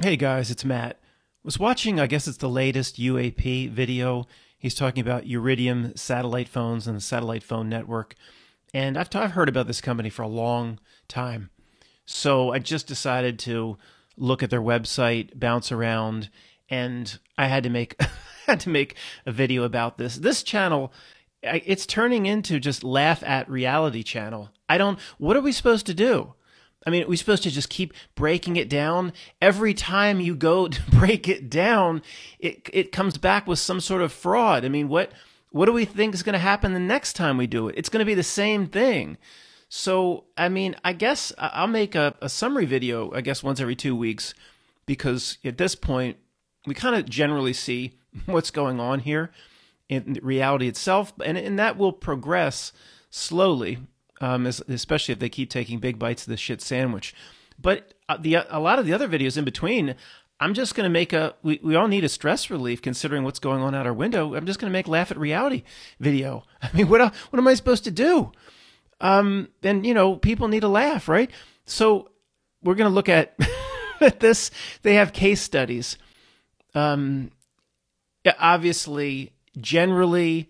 Hey guys, it's Matt. Was watching, I guess it's the latest UAP video. He's talking about Iridium satellite phones and the satellite phone network. And I've, I've heard about this company for a long time. So I just decided to look at their website, bounce around, and I had to make had to make a video about this. This channel it's turning into just laugh at reality channel. I don't what are we supposed to do? I mean, we're supposed to just keep breaking it down. Every time you go to break it down, it it comes back with some sort of fraud. I mean, what what do we think is going to happen the next time we do it? It's going to be the same thing. So, I mean, I guess I'll make a, a summary video, I guess, once every two weeks, because at this point, we kind of generally see what's going on here in reality itself, and, and that will progress slowly um, especially if they keep taking big bites of the shit sandwich. But uh, the uh, a lot of the other videos in between, I'm just going to make a. We, we all need a stress relief considering what's going on out our window. I'm just going to make laugh at reality video. I mean, what what am I supposed to do? Um, and you know, people need a laugh, right? So we're going to look at at this. They have case studies. Um, obviously, generally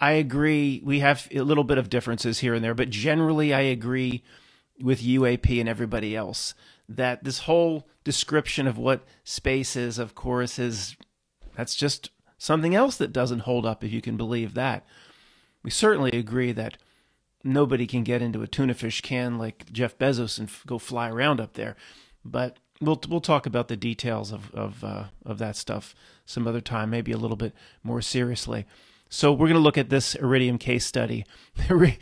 I agree. We have a little bit of differences here and there, but generally, I agree with UAP and everybody else that this whole description of what space is, of course, is that's just something else that doesn't hold up if you can believe that. We certainly agree that nobody can get into a tuna fish can like Jeff Bezos and go fly around up there, but we'll we'll talk about the details of of uh, of that stuff some other time, maybe a little bit more seriously. So we're going to look at this Iridium case study.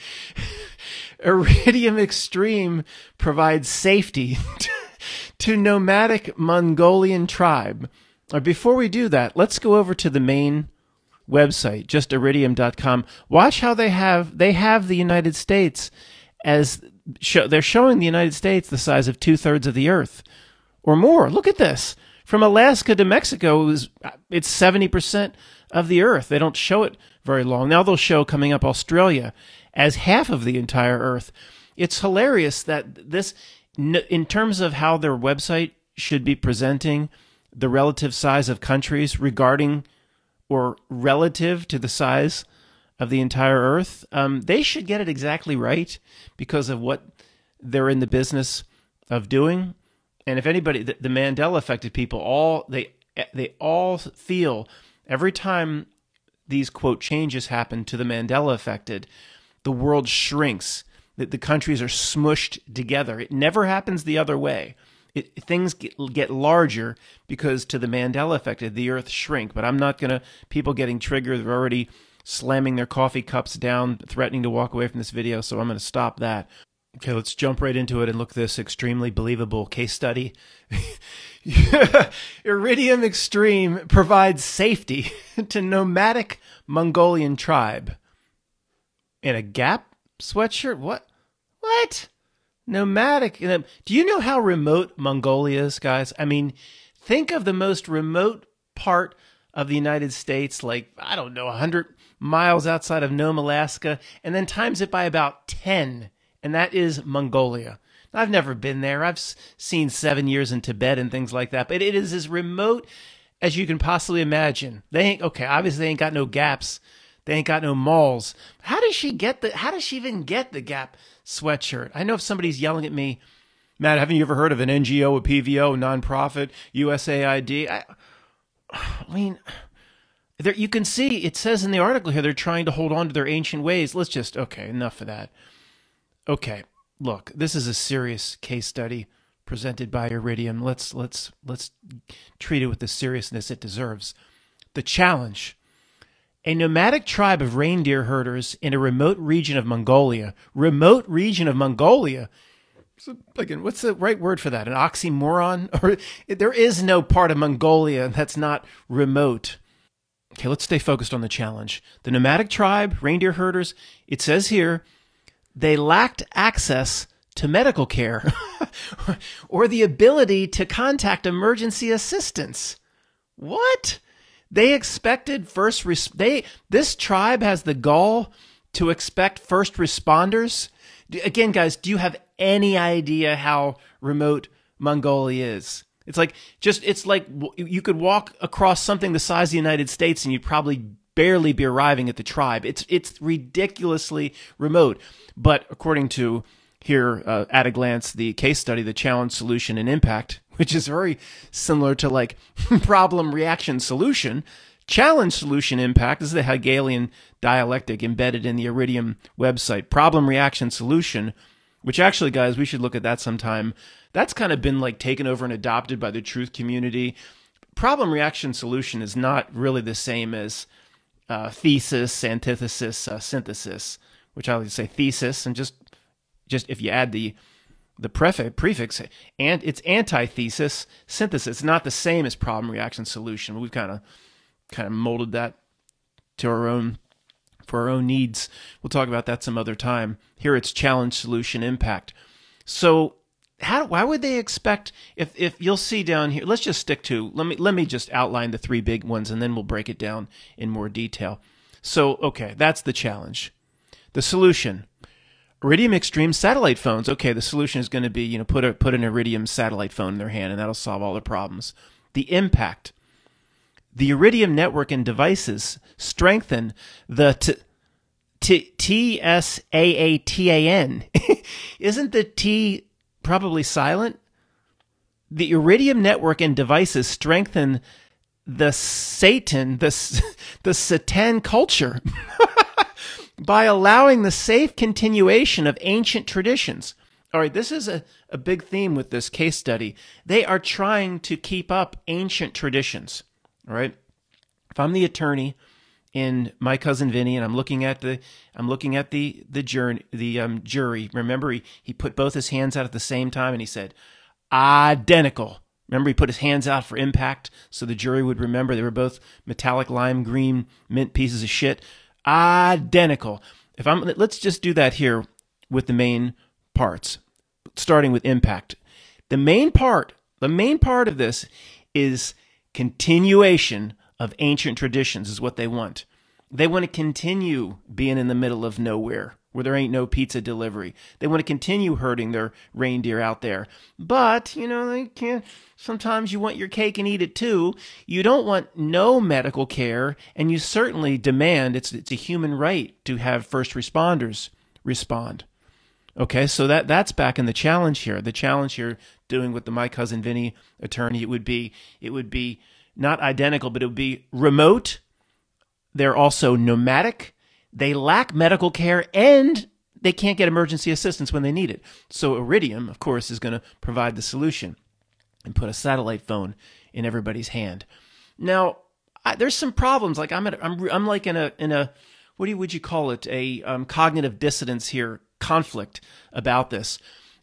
Iridium Extreme provides safety to nomadic Mongolian tribe. Before we do that, let's go over to the main website, just iridium.com. Watch how they have they have the United States as show, they're showing the United States the size of two thirds of the Earth or more. Look at this. From Alaska to Mexico, it's seventy percent of the Earth. They don't show it very long. Now they'll show coming up Australia as half of the entire Earth. It's hilarious that this, in terms of how their website should be presenting the relative size of countries regarding or relative to the size of the entire Earth, um, they should get it exactly right because of what they're in the business of doing. And if anybody, the, the Mandela affected people, all they they all feel Every time these quote changes happen to the Mandela affected, the world shrinks, that the countries are smushed together. It never happens the other way. It, things get, get, larger because to the Mandela affected, the earth shrink. But I'm not going to, people getting triggered, they're already slamming their coffee cups down, threatening to walk away from this video, so I'm going to stop that. Okay, let's jump right into it and look this extremely believable case study. Iridium Extreme provides safety to nomadic Mongolian tribe. In a Gap sweatshirt? What? What? Nomadic. Do you know how remote Mongolia is, guys? I mean, think of the most remote part of the United States, like, I don't know, 100 miles outside of Nome, Alaska, and then times it by about 10 and that is Mongolia. I've never been there. I've seen seven years in Tibet and things like that, but it is as remote as you can possibly imagine. They ain't okay. Obviously, they ain't got no gaps. They ain't got no malls. How does she get the? How does she even get the Gap sweatshirt? I know if somebody's yelling at me, Matt, haven't you ever heard of an NGO, a PVO, nonprofit, USAID? I, I mean, there you can see it says in the article here they're trying to hold on to their ancient ways. Let's just okay, enough of that okay, look, this is a serious case study presented by Iridium. Let's let's let's treat it with the seriousness it deserves. The challenge. A nomadic tribe of reindeer herders in a remote region of Mongolia, remote region of Mongolia. So again, what's the right word for that? An oxymoron? Or there is no part of Mongolia that's not remote. Okay, let's stay focused on the challenge. The nomadic tribe, reindeer herders, it says here, they lacked access to medical care or the ability to contact emergency assistance. What? They expected first res- they this tribe has the gall to expect first responders. Again, guys, do you have any idea how remote Mongolia is? It's like just it's like you could walk across something the size of the United States and you'd probably barely be arriving at the tribe. It's it's ridiculously remote. But according to here uh, at a glance the case study, the challenge, solution, and impact, which is very similar to like problem, reaction, solution. Challenge solution impact is the Hegelian dialectic embedded in the Iridium website. Problem reaction solution, which actually, guys, we should look at that sometime. That's kind of been like taken over and adopted by the truth community. Problem reaction solution is not really the same as uh, thesis, antithesis, uh, synthesis, which I just say thesis, and just just if you add the the pref- prefix and it's antithesis synthesis. It's not the same as problem reaction solution. We've kind of kind of molded that to our own for our own needs. We'll talk about that some other time. Here it's challenge solution impact. So how why would they expect if if you'll see down here let's just stick to let me let me just outline the three big ones and then we'll break it down in more detail so okay that's the challenge the solution Iridium Extreme satellite phones. Okay, the solution is going to be you know put a, put an Iridium satellite phone in their hand, and that'll solve all their problems. The impact, the Iridium network and devices strengthen the t- T S A A T A N. Isn't the T probably silent. The Iridium network and devices strengthen the Satan, the, the Satan culture by allowing the safe continuation of ancient traditions. All right, this is a, a big theme with this case study. They are trying to keep up ancient traditions. All right, if I'm the attorney, in My Cousin Vinny, and I'm looking at the I'm looking at the the jury. The um, jury. Remember, he, he put both his hands out at the same time, and he said, "Identical." Remember, he put his hands out for impact, so the jury would remember they were both metallic lime green mint pieces of shit. Identical. If I'm, let's just do that here with the main parts, starting with impact. The main part, the main part of this is continuation of ancient traditions is what they want. They want to continue being in the middle of nowhere where there ain't no pizza delivery. They want to continue herding their reindeer out there. But, you know, they can't. Sometimes you want your cake and eat it too. You don't want no medical care, and you certainly demand it's, it's a human right to have first responders respond. Okay, so that, that's back in the challenge here. The challenge here, doing with the My Cousin Vinny attorney, it would be, it would be not identical, but it would be remote. They're also nomadic. They lack medical care and they can't get emergency assistance when they need it. So Iridium, of course, is going to provide the solution and put a satellite phone in everybody's hand. Now, I, there's some problems. Like I'm at, I'm, I'm like in a, in a, what do you, would you call it? A um, cognitive dissonance here, conflict about this.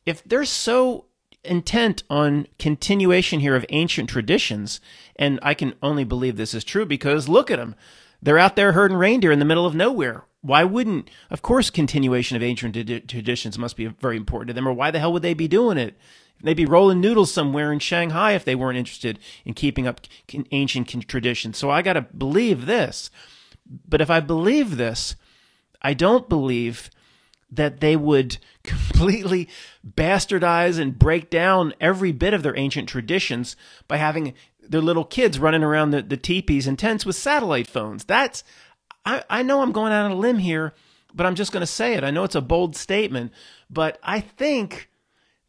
If they're so intent on continuation here of ancient traditions. And I can only believe this is true because look at them. They're out there herding reindeer in the middle of nowhere. Why wouldn't, of course, continuation of ancient traditions must be very important to them, or why the hell would they be doing it? They'd be rolling noodles somewhere in Shanghai if they weren't interested in keeping up ancient traditions. So I got to believe this. But if I believe this, I don't believe that they would completely bastardize and break down every bit of their ancient traditions by having their little kids running around the, the teepees and tents with satellite phones. That's, I, I know I'm going out on a limb here, but I'm just going to say it. I know it's a bold statement, but I think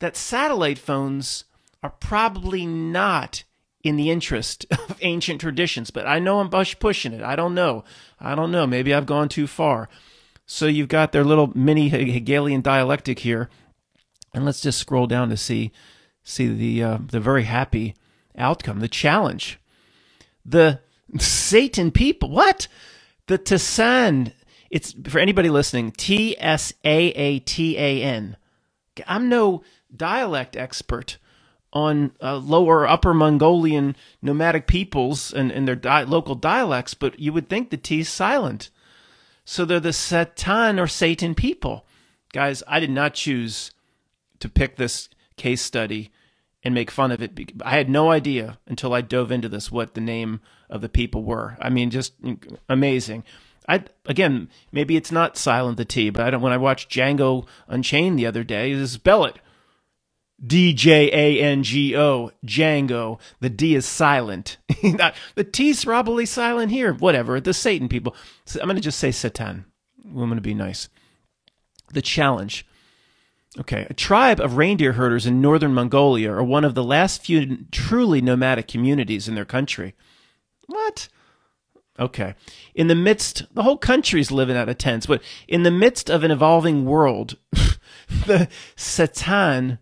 that satellite phones are probably not in the interest of ancient traditions. But I know I'm pushing it. I don't know. I don't know. Maybe I've gone too far. So you've got their little mini Hegelian dialectic here, and let's just scroll down to see see the uh, the very happy outcome, the challenge, the Satan people. What the Tassan? It's for anybody listening. T S A A T A N. I'm no dialect expert on uh, lower upper Mongolian nomadic peoples and, and their di- local dialects, but you would think the T's silent. So they're the Satan or Satan people. Guys, I did not choose to pick this case study and make fun of it. I had no idea until I dove into this what the name of the people were. I mean, just amazing. I again, maybe it's not Silent the T, but I don't. When I watched Django Unchained the other day, it was Bellet D J A N G O, Django. The D is silent. the T's probably silent here. Whatever. The Satan people. So I'm going to just say Satan. I'm going to be nice. The challenge. Okay. A tribe of reindeer herders in northern Mongolia are one of the last few truly nomadic communities in their country. What? Okay. In the midst, the whole country's living out of tents, but in the midst of an evolving world, the Satan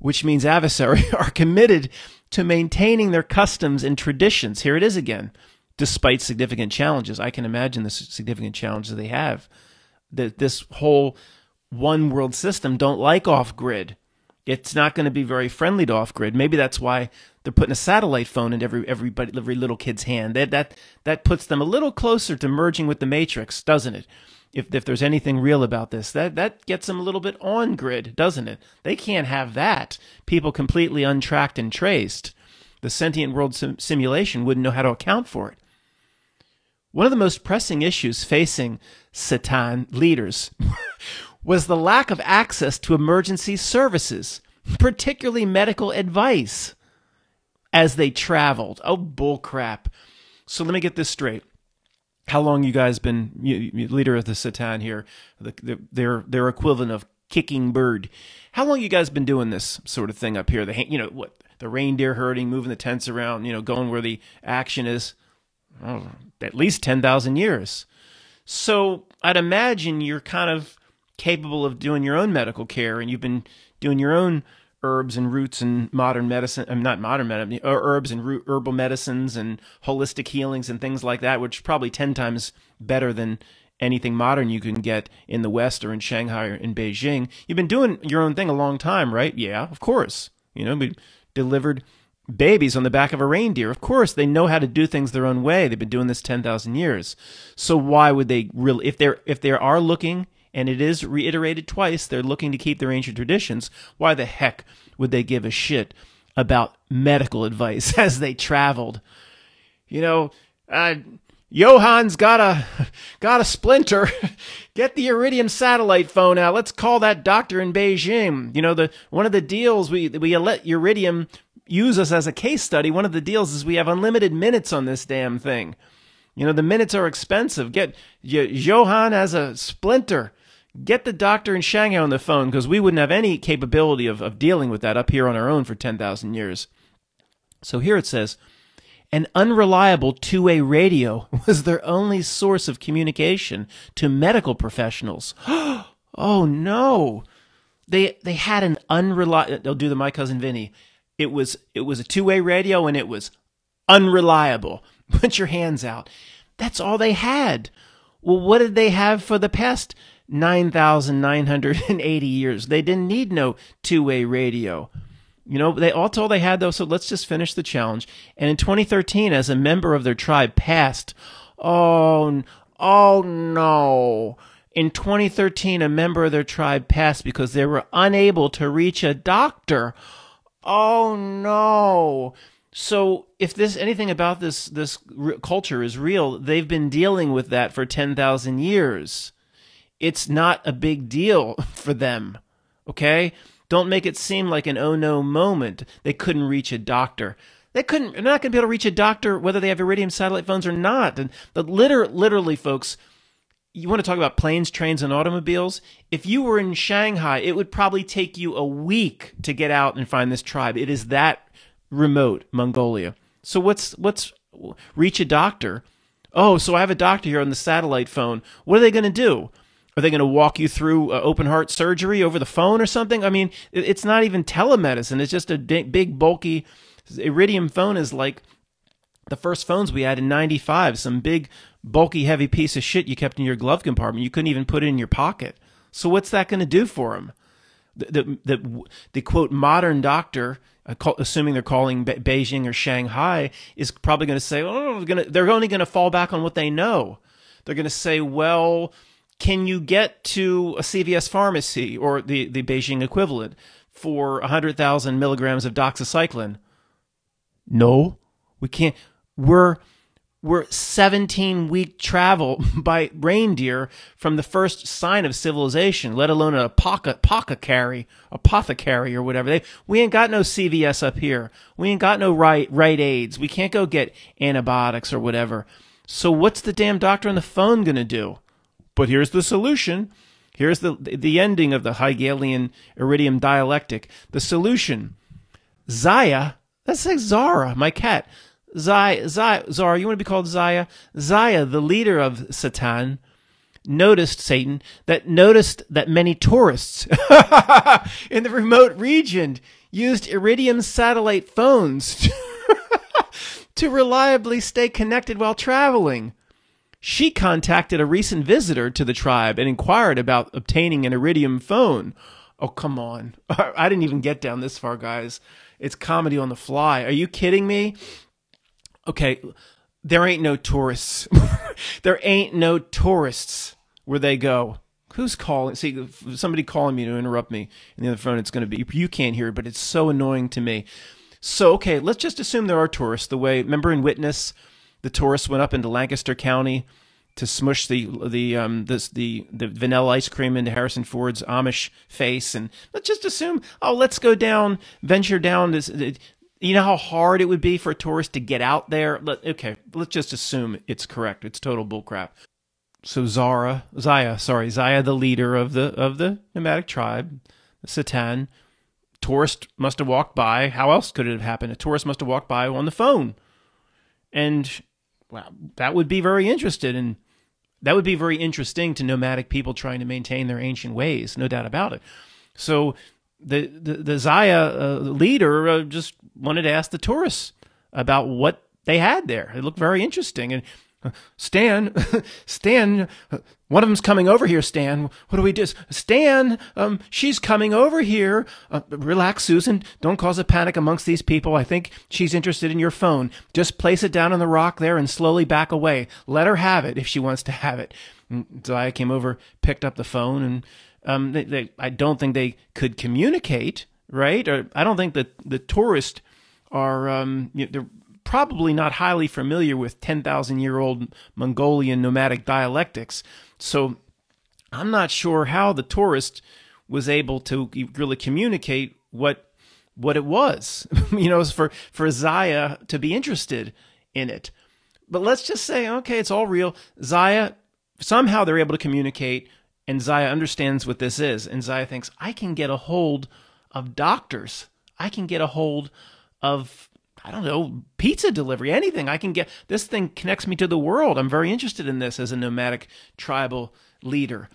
which means adversary, are committed to maintaining their customs and traditions. Here it is again, despite significant challenges. I can imagine the significant challenges they have. That this whole one world system don't like off grid. It's not going to be very friendly to off grid. Maybe that's why they're putting a satellite phone in every everybody every little kid's hand. That that that puts them a little closer to merging with the matrix, doesn't it? if if there's anything real about this, that that gets them a little bit on grid, doesn't it? They can't have that. People completely untracked and traced. The sentient world sim- simulation wouldn't know how to account for it. One of the most pressing issues facing Satan leaders was the lack of access to emergency services, particularly medical advice, as they traveled. Oh, bull crap! So let me get this straight how long you guys been you, you leader of the Satan here, the, the, their their equivalent of kicking bird. How long you guys been doing this sort of thing up here? The you know what the reindeer herding, moving the tents around, you know, going where the action is. Oh, at least ten thousand years. So I'd imagine you're kind of capable of doing your own medical care, and you've been doing your own herbs and roots and modern medicine. I'm uh, not modern medicine, uh, herbs and root, herbal medicines and holistic healings and things like that, which probably ten times better than anything modern you can get in the West or in Shanghai or in Beijing. You've been doing your own thing a long time, right? Yeah, of course. You know, we delivered babies on the back of a reindeer. Of course, they know how to do things their own way. They've been doing this 10,000 years. So why would they really if they're if they are looking and it is reiterated twice they're looking to keep their ancient traditions, why the heck would they give a shit about medical advice as they traveled? You know, uh, Johann's got a got a splinter. Get the Iridium satellite phone out. Let's call that doctor in Beijing. You know, the one of the deals we we let Iridium use us as a case study. One of the deals is we have unlimited minutes on this damn thing. You know, the minutes are expensive. Get Johann has a splinter get the doctor in Shanghai on the phone because we wouldn't have any capability of, of dealing with that up here on our own for 10,000 years. So here it says, an unreliable two way radio was their only source of communication to medical professionals. oh no. They, they had an unreliable, they'll do the My Cousin Vinny. It was, it was a two way radio and it was unreliable. Put your hands out. That's all they had. Well, what did they have for the past 9,980 years. They didn't need no two way radio. You know, they all told they had though, so let's just finish the challenge. And in 2013, as a member of their tribe passed, oh, oh no. In 2013, a member of their tribe passed because they were unable to reach a doctor. Oh no. So if this anything about this this culture is real, they've been dealing with that for 10,000 years it's not a big deal for them. Okay? Don't make it seem like an oh no moment. They couldn't reach a doctor. They couldn't, they're not going to be able to reach a doctor whether they have Iridium satellite phones or not. And the litter, literally, folks, you want to talk about planes, trains, and automobiles? If you were in Shanghai, it would probably take you a week to get out and find this tribe. It is that remote, Mongolia. So what's what's reach a doctor? Oh, so I have a doctor here on the satellite phone. What are they going to do? Are they going to walk you through uh, open heart surgery over the phone or something? I mean, it's not even telemedicine. It's just a big, bulky iridium phone is like the first phones we had in 95, some big, bulky, heavy piece of shit you kept in your glove compartment. You couldn't even put it in your pocket. So what's that going to do for them? The, the, the, the quote modern doctor, uh, assuming they're calling Be Beijing or Shanghai, is probably going to say, oh, gonna, they're only going to fall back on what they know. They're going to say, well, can you get to a CVS pharmacy or the, the Beijing equivalent for 100,000 milligrams of doxycycline? No, we can't. We're we're 17 week travel by reindeer from the first sign of civilization, let alone an apoca, apothecary, apothecary or whatever. They, we ain't got no CVS up here. We ain't got no right, right aids. We can't go get antibiotics or whatever. So what's the damn doctor on the phone going to do? But here's the solution. Here's the, the ending of the Hegelian Iridium dialectic. The solution Zaya, that's like Zara, my cat. Zaya, Zaya, Zara, you want to be called Zaya? Zaya, the leader of Satan, noticed Satan that noticed that many tourists in the remote region used Iridium satellite phones to reliably stay connected while traveling she contacted a recent visitor to the tribe and inquired about obtaining an iridium phone. Oh, come on. I didn't even get down this far, guys. It's comedy on the fly. Are you kidding me? Okay, there ain't no tourists. there ain't no tourists where they go. Who's calling? See, somebody calling me to interrupt me. in the other phone, it's going to be, you can't hear it, but it's so annoying to me. So, okay, let's just assume there are tourists the way, remember in Witness, the tourists went up into Lancaster County to smush the the um the the the vanilla ice cream into Harrison Ford's Amish face, and let's just assume oh let's go down venture down this. You know how hard it would be for a tourist to get out there. Let, okay, let's just assume it's correct. It's total bullcrap. So Zara, Zaya, sorry, Zaya, the leader of the of the nomadic tribe, Satan, tourist must have walked by. How else could it have happened? A tourist must have walked by on the phone, and well, that would be very interested and that would be very interesting to nomadic people trying to maintain their ancient ways, no doubt about it. So the the, the Zaya uh, leader uh, just wanted to ask the tourists about what they had there. It looked very interesting, and Stan, Stan, one of them's coming over here, Stan. What do we do? Stan, um, she's coming over here. Uh, relax, Susan. Don't cause a panic amongst these people. I think she's interested in your phone. Just place it down on the rock there and slowly back away. Let her have it if she wants to have it. And Zaya came over, picked up the phone, and um, they, they, I don't think they could communicate, right? Or I don't think that the tourists are um, you know, they're probably not highly familiar with 10,000 year old Mongolian nomadic dialectics. So I'm not sure how the tourist was able to really communicate what what it was, you know, for for Zaya to be interested in it. But let's just say, okay, it's all real. Zaya somehow they're able to communicate, and Zaya understands what this is, and Zaya thinks I can get a hold of doctors. I can get a hold of I don't know, pizza delivery, anything. I can get this thing connects me to the world. I'm very interested in this as a nomadic tribal leader.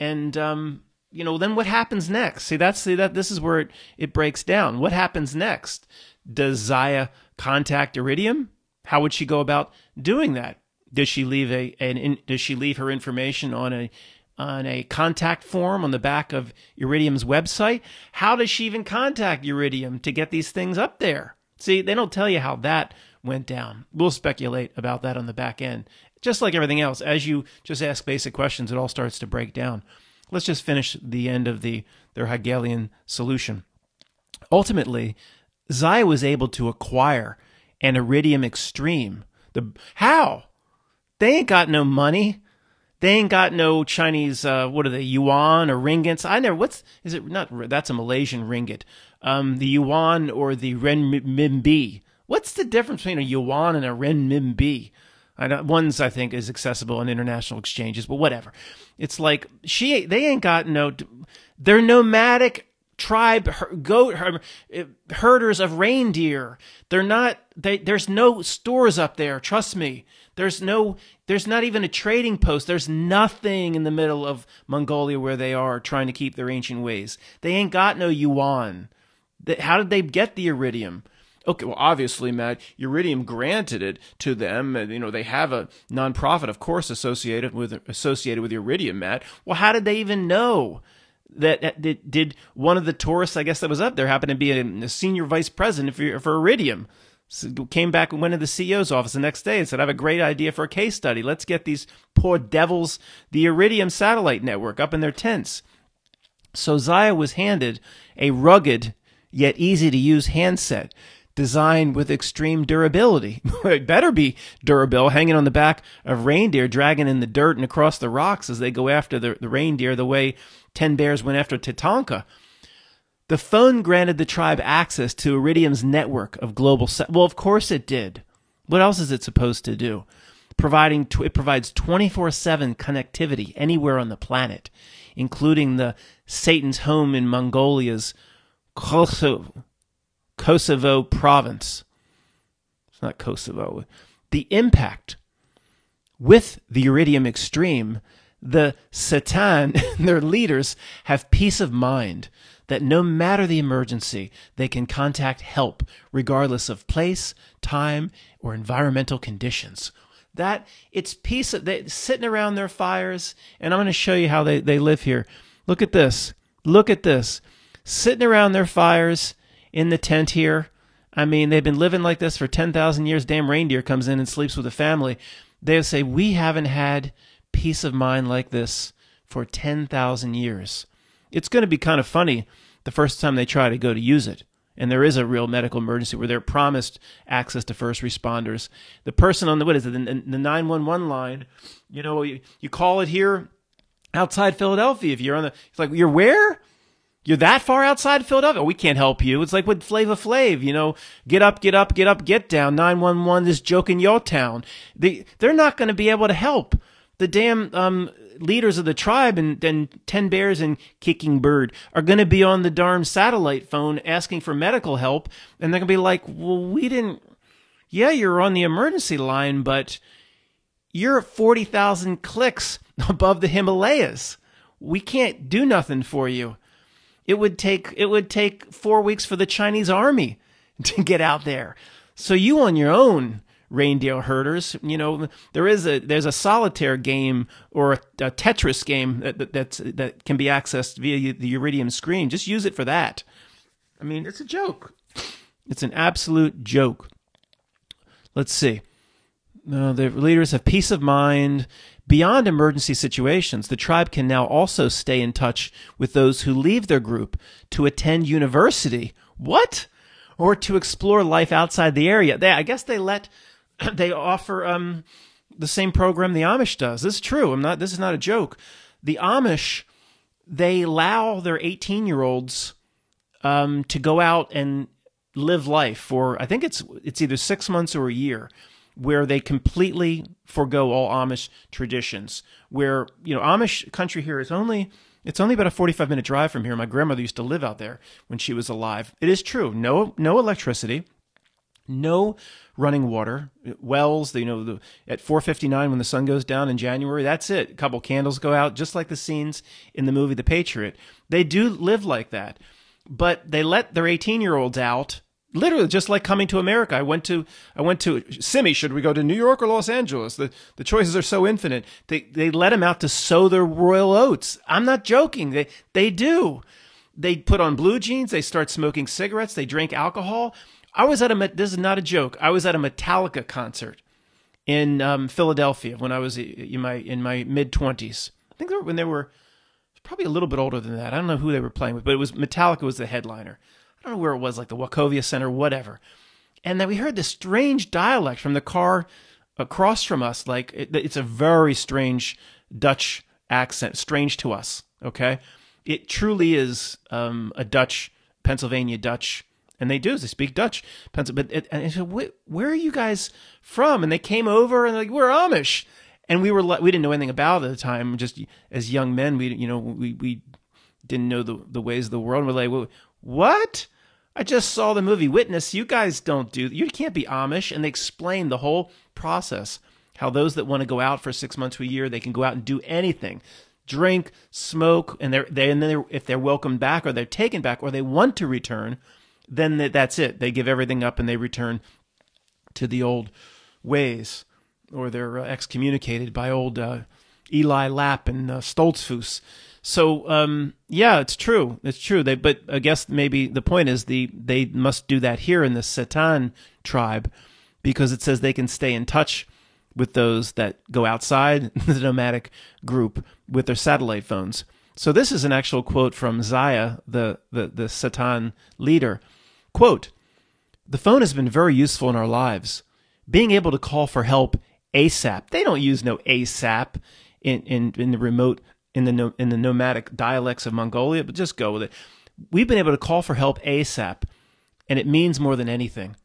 And um, you know, then what happens next? See, that's see that this is where it, it breaks down. What happens next? Does Zaya contact Iridium? How would she go about doing that? Does she leave a an in, does she leave her information on a on a contact form on the back of Iridium's website? How does she even contact Iridium to get these things up there? See, they don't tell you how that went down. We'll speculate about that on the back end. Just like everything else, as you just ask basic questions, it all starts to break down. Let's just finish the end of the their Hegelian solution. Ultimately, Zai was able to acquire an iridium extreme. The how? They ain't got no money. They ain't got no Chinese. Uh, what are they? Yuan or ringgits? I never. What's is it? Not that's a Malaysian ringgit um, the yuan or the renminbi. What's the difference between a yuan and a renminbi? I do one's I think is accessible in international exchanges, but whatever. It's like she they ain't got no. They're nomadic tribe her, goat her, herders of reindeer. They're not. They, there's no stores up there. Trust me. There's no. There's not even a trading post. There's nothing in the middle of Mongolia where they are trying to keep their ancient ways. They ain't got no yuan. How did they get the iridium? Okay, well, obviously, Matt, Iridium granted it to them. You know, they have a nonprofit, of course, associated with associated with Iridium, Matt. Well, how did they even know that, that did one of the tourists, I guess, that was up there, happened to be a, a senior vice president for, for Iridium? So came back and went to the CEO's office the next day and said, I have a great idea for a case study. Let's get these poor devils the Iridium satellite network up in their tents. So Zaya was handed a rugged yet easy to use handset designed with extreme durability. it better be durable, hanging on the back of reindeer, dragging in the dirt and across the rocks as they go after the, the reindeer the way 10 bears went after Tatanka. The phone granted the tribe access to Iridium's network of global. Se- well, of course it did. What else is it supposed to do? Providing tw- it provides 24 7 connectivity anywhere on the planet, including the Satan's home in Mongolia's Kosovo, Kosovo province. It's not Kosovo. The impact with the Iridium Extreme, the Satan and their leaders have peace of mind that no matter the emergency, they can contact help regardless of place, time, or environmental conditions. That it's peace of, they sitting around their fires, and I'm going to show you how they, they live here. Look at this. Look at this sitting around their fires in the tent here. I mean, they've been living like this for 10,000 years. Damn reindeer comes in and sleeps with a the family. They say, We haven't had peace of mind like this for 10,000 years. It's going to be kind of funny the first time they try to go to use it. And there is a real medical emergency where they're promised access to first responders. The person on the, what is it, the, the 911 line, you know, you, you call it here outside Philadelphia if you're on the, it's like, you're where? You're that far outside Philadelphia. We can't help you. It's like with Flava Flav, you know, get up, get up, get up, get down. 911 is joking your town. They, they're not going to be able to help the damn um, leaders of the tribe and then Ten Bears and Kicking Bird are going to be on the darn satellite phone asking for medical help, and they're going to be like, "Well, we didn't. Yeah, you're on the emergency line, but you're forty thousand clicks above the Himalayas. We can't do nothing for you." It would take it would take 4 weeks for the Chinese army to get out there. So you on your own reindeer herders, you know, there is a there's a solitaire game or a, a Tetris game that, that that's, that can be accessed via the Iridium screen. Just use it for that. I mean, it's a joke. It's an absolute joke. Let's see. No, uh, the leaders have peace of mind Beyond emergency situations, the tribe can now also stay in touch with those who leave their group to attend university. What? Or to explore life outside the area. They, I guess they let, they offer, um, the same program the Amish does. This is true. I'm not, this is not a joke. The Amish, they allow their 18 year olds, um, to go out and live life for, I think it's, it's either six months or a year where they completely forego all Amish traditions. Where you know Amish country here is only it's only about a 45 minute drive from here. My grandmother used to live out there when she was alive. It is true. No no electricity, no running water, wells, you know, the, at 4:59 when the sun goes down in January, that's it. A couple candles go out just like the scenes in the movie The Patriot. They do live like that. But they let their 18-year-olds out literally just like coming to America. I went to I went to Simi. Should we go to New York or Los Angeles? The the choices are so infinite. They they let him out to sow their royal oats. I'm not joking. They they do. They put on blue jeans. They start smoking cigarettes. They drink alcohol. I was at a this is not a joke. I was at a Metallica concert in um, Philadelphia when I was in my in my mid twenties. I think they were, when they were probably a little bit older than that. I don't know who they were playing with, but it was Metallica was the headliner don't know where it was, like the Wachovia Center, whatever. And then we heard this strange dialect from the car across from us. Like it, it's a very strange Dutch accent, strange to us. Okay, it truly is um, a Dutch, Pennsylvania Dutch, and they do. They speak Dutch, Pennsylvania. But it, and I said, "Where are you guys from?" And they came over and like, "We're Amish." And we were we didn't know anything about it at the time. Just as young men, we you know we we didn't know the the ways of the world. we're like, "What?" I just saw the movie Witness. You guys don't do, you can't be Amish. And they explain the whole process how those that want to go out for six months to a year, they can go out and do anything drink, smoke, and they're, they, and then they're, if they're welcomed back or they're taken back or they want to return, then that's it. They give everything up and they return to the old ways or they're uh, excommunicated by old uh, Eli Lapp and uh, Stoltzfus so um, yeah, it's true. It's true. They, but I guess maybe the point is the they must do that here in the Satan tribe, because it says they can stay in touch with those that go outside the nomadic group with their satellite phones. So this is an actual quote from Zaya, the the, the Satan leader. Quote: The phone has been very useful in our lives. Being able to call for help ASAP. They don't use no ASAP in, in, in the remote in the in the nomadic dialects of Mongolia, but just go with it. We've been able to call for help ASAP, and it means more than anything.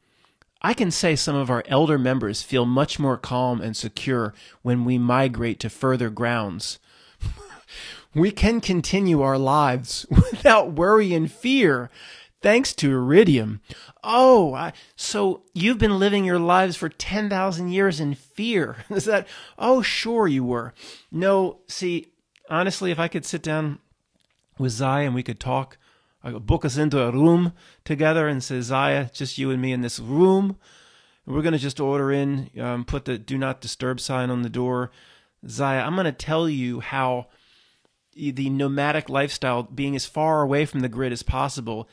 I can say some of our elder members feel much more calm and secure when we migrate to further grounds. we can continue our lives without worry and fear thanks to iridium. Oh, I, so you've been living your lives for 10,000 years in fear. Is that, oh, sure you were. No, see, honestly, if I could sit down with Zaya and we could talk, book us into a room together and say, Zaya, just you and me in this room. We're going to just order in, um, put the do not disturb sign on the door. Zaya, I'm going to tell you how the nomadic lifestyle, being as far away from the grid as possible,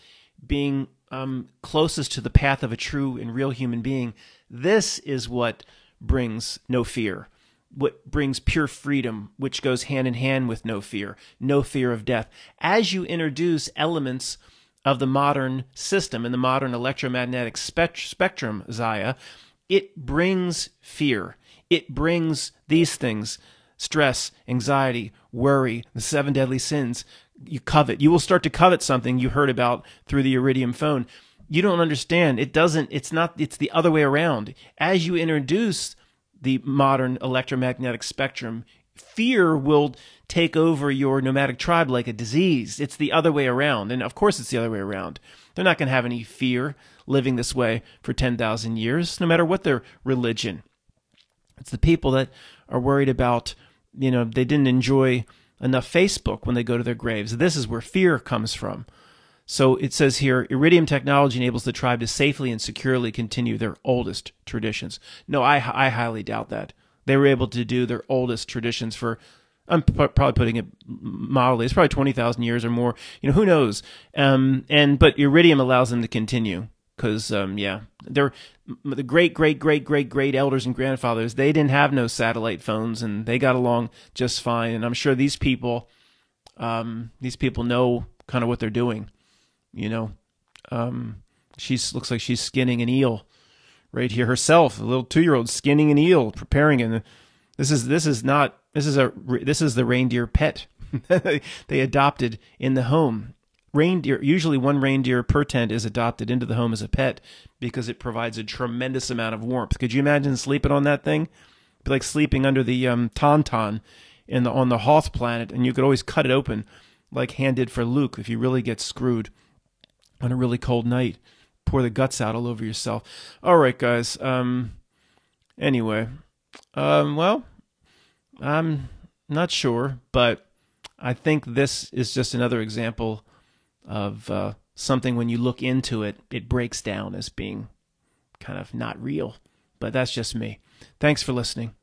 being um, closest to the path of a true and real human being, this is what brings no fear what brings pure freedom, which goes hand in hand with no fear, no fear of death. As you introduce elements of the modern system and the modern electromagnetic spectrum, Zaya, it brings fear. It brings these things stress, anxiety, worry, the seven deadly sins. You covet. You will start to covet something you heard about through the Iridium phone. You don't understand. It doesn't, it's not, it's the other way around. As you introduce the modern electromagnetic spectrum, fear will take over your nomadic tribe like a disease. It's the other way around. And of course, it's the other way around. They're not going to have any fear living this way for 10,000 years, no matter what their religion. It's the people that are worried about, you know, they didn't enjoy enough Facebook when they go to their graves. This is where fear comes from. So it says here Iridium technology enables the tribe to safely and securely continue their oldest traditions. No, I, I highly doubt that. They were able to do their oldest traditions for, I'm p- probably putting it mildly, it's probably 20,000 years or more. You know, who knows? Um, and But Iridium allows them to continue because um, yeah, they're the great great great great great elders and grandfathers. They didn't have no satellite phones, and they got along just fine. And I'm sure these people, um, these people know kind of what they're doing you know, um, she looks like she's skinning an eel right here herself. A little two-year-old skinning an eel, preparing it. This is this is not this is a this is the reindeer pet they adopted in the home. Reindeer usually one reindeer per tent is adopted into the home as a pet because it provides a tremendous amount of warmth. Could you imagine sleeping on that thing? be like sleeping under the um, tauntaun in the on the Hoth planet, and you could always cut it open like Han did for Luke if you really get screwed on a really cold night. Pour the guts out all over yourself. All right, guys. Um, anyway, um, well, I'm not sure, but I think this is just another example of uh, something when you look into it, it breaks down as being kind of not real. But that's just me. Thanks for listening.